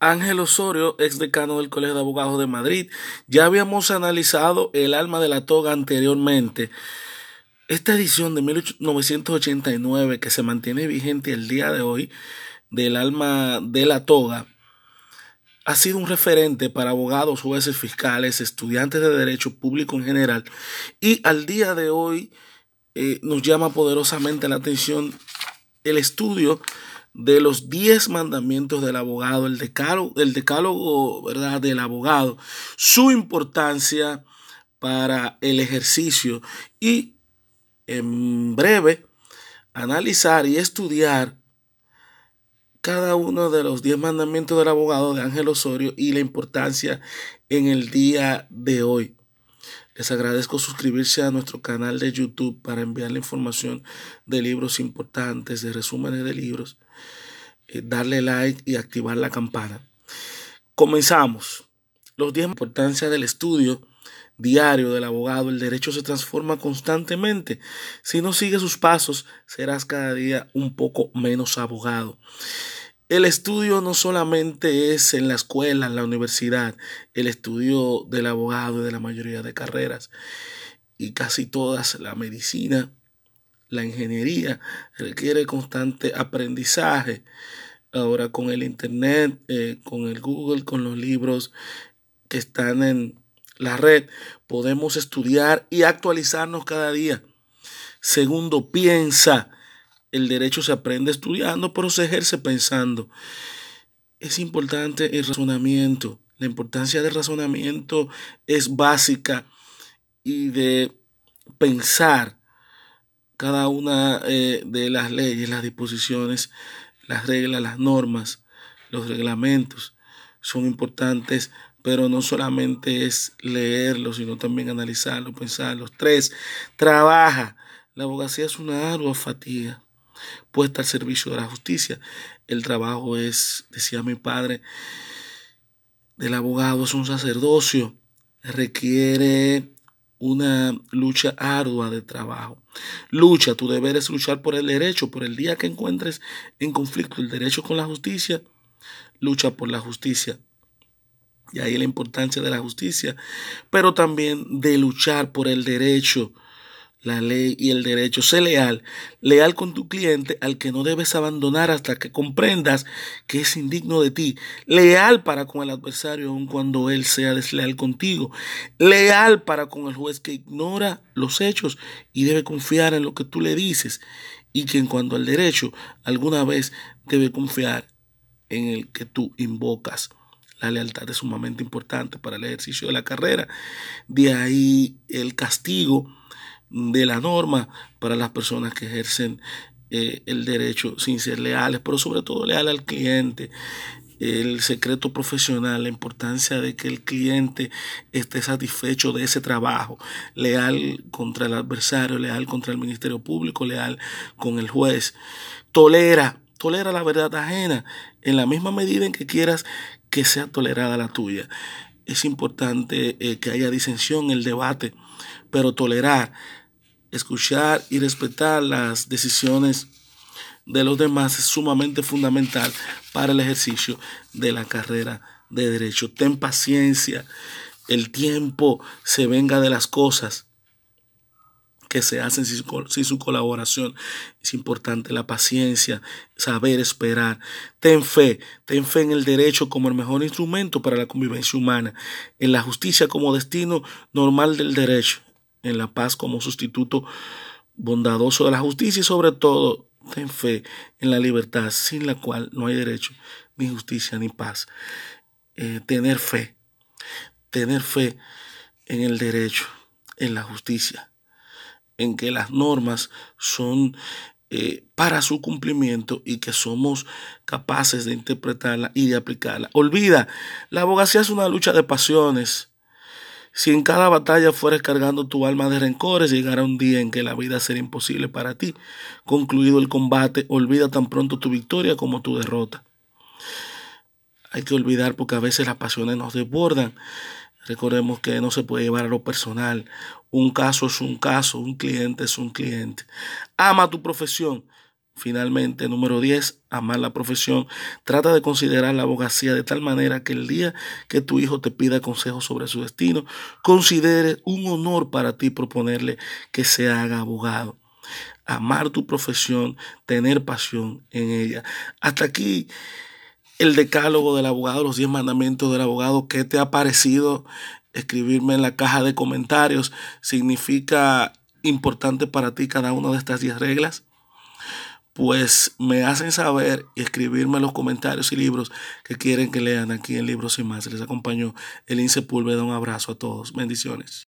Ángel Osorio, ex decano del Colegio de Abogados de Madrid. Ya habíamos analizado el alma de la toga anteriormente. Esta edición de 1989, que se mantiene vigente el día de hoy, del alma de la toga, ha sido un referente para abogados, jueces, fiscales, estudiantes de derecho público en general. Y al día de hoy eh, nos llama poderosamente la atención el estudio de los diez mandamientos del abogado, el decálogo, el decálogo ¿verdad? del abogado, su importancia para el ejercicio y en breve analizar y estudiar cada uno de los diez mandamientos del abogado de Ángel Osorio y la importancia en el día de hoy. Les agradezco suscribirse a nuestro canal de YouTube para enviar la información de libros importantes, de resúmenes de libros eh, darle like y activar la campana. Comenzamos. Los 10 importancia del estudio diario del abogado. El derecho se transforma constantemente. Si no sigues sus pasos, serás cada día un poco menos abogado. El estudio no solamente es en la escuela, en la universidad, el estudio del abogado y de la mayoría de carreras y casi todas, la medicina, la ingeniería requiere constante aprendizaje. Ahora con el Internet, eh, con el Google, con los libros que están en la red, podemos estudiar y actualizarnos cada día. Segundo, piensa. El derecho se aprende estudiando, pero se ejerce pensando. Es importante el razonamiento. La importancia del razonamiento es básica y de pensar cada una eh, de las leyes, las disposiciones, las reglas, las normas, los reglamentos son importantes, pero no solamente es leerlos, sino también analizarlos, pensarlos. Tres, trabaja. La abogacía es una ardua fatiga puesta al servicio de la justicia. El trabajo es, decía mi padre, del abogado es un sacerdocio, requiere una lucha ardua de trabajo. Lucha, tu deber es luchar por el derecho, por el día que encuentres en conflicto el derecho con la justicia, lucha por la justicia. Y ahí la importancia de la justicia, pero también de luchar por el derecho la ley y el derecho. Sé leal, leal con tu cliente al que no debes abandonar hasta que comprendas que es indigno de ti. Leal para con el adversario aun cuando él sea desleal contigo. Leal para con el juez que ignora los hechos y debe confiar en lo que tú le dices y que en cuanto al derecho alguna vez debe confiar en el que tú invocas. La lealtad es sumamente importante para el ejercicio de la carrera. De ahí el castigo de la norma para las personas que ejercen eh, el derecho sin ser leales, pero sobre todo leal al cliente. El secreto profesional, la importancia de que el cliente esté satisfecho de ese trabajo, leal contra el adversario, leal contra el Ministerio Público, leal con el juez. Tolera, tolera la verdad ajena en la misma medida en que quieras que sea tolerada la tuya. Es importante eh, que haya disensión, en el debate, pero tolerar escuchar y respetar las decisiones de los demás es sumamente fundamental para el ejercicio de la carrera de derecho. Ten paciencia, el tiempo se venga de las cosas que se hacen sin, su colaboración. Es importante la paciencia, saber esperar. Ten fe, ten fe en el derecho como el mejor instrumento para la convivencia humana, en la justicia como destino normal del derecho en la paz como sustituto bondadoso de la justicia y sobre todo ten fe en la libertad sin la cual no hay derecho ni justicia ni paz. Eh, tener fe, tener fe en el derecho, en la justicia, en que las normas son eh, para su cumplimiento y que somos capaces de interpretarla y de aplicarla. Olvida, la abogacía es una lucha de pasiones si en cada batalla fueres cargando tu alma de rencores, llegará un día en que la vida será imposible para ti. Concluido el combate, olvida tan pronto tu victoria como tu derrota. Hay que olvidar porque a veces las pasiones nos desbordan. Recordemos que no se puede llevar a lo personal. Un caso es un caso, un cliente es un cliente. Ama tu profesión. Finalmente, número 10, amar la profesión. Trata de considerar la abogacía de tal manera que el día que tu hijo te pida consejo sobre su destino, considere un honor para ti proponerle que se haga abogado. Amar tu profesión, tener pasión en ella. Hasta aquí el decálogo del abogado, los 10 mandamientos del abogado. ¿Qué te ha parecido? Escribirme en la caja de comentarios. ¿Significa importante para ti cada una de estas 10 reglas? pues me hacen saber y escribirme los comentarios y libros que quieren que lean aquí en Libros y Más. Les acompañó el Insepulveda. Un abrazo a todos. Bendiciones.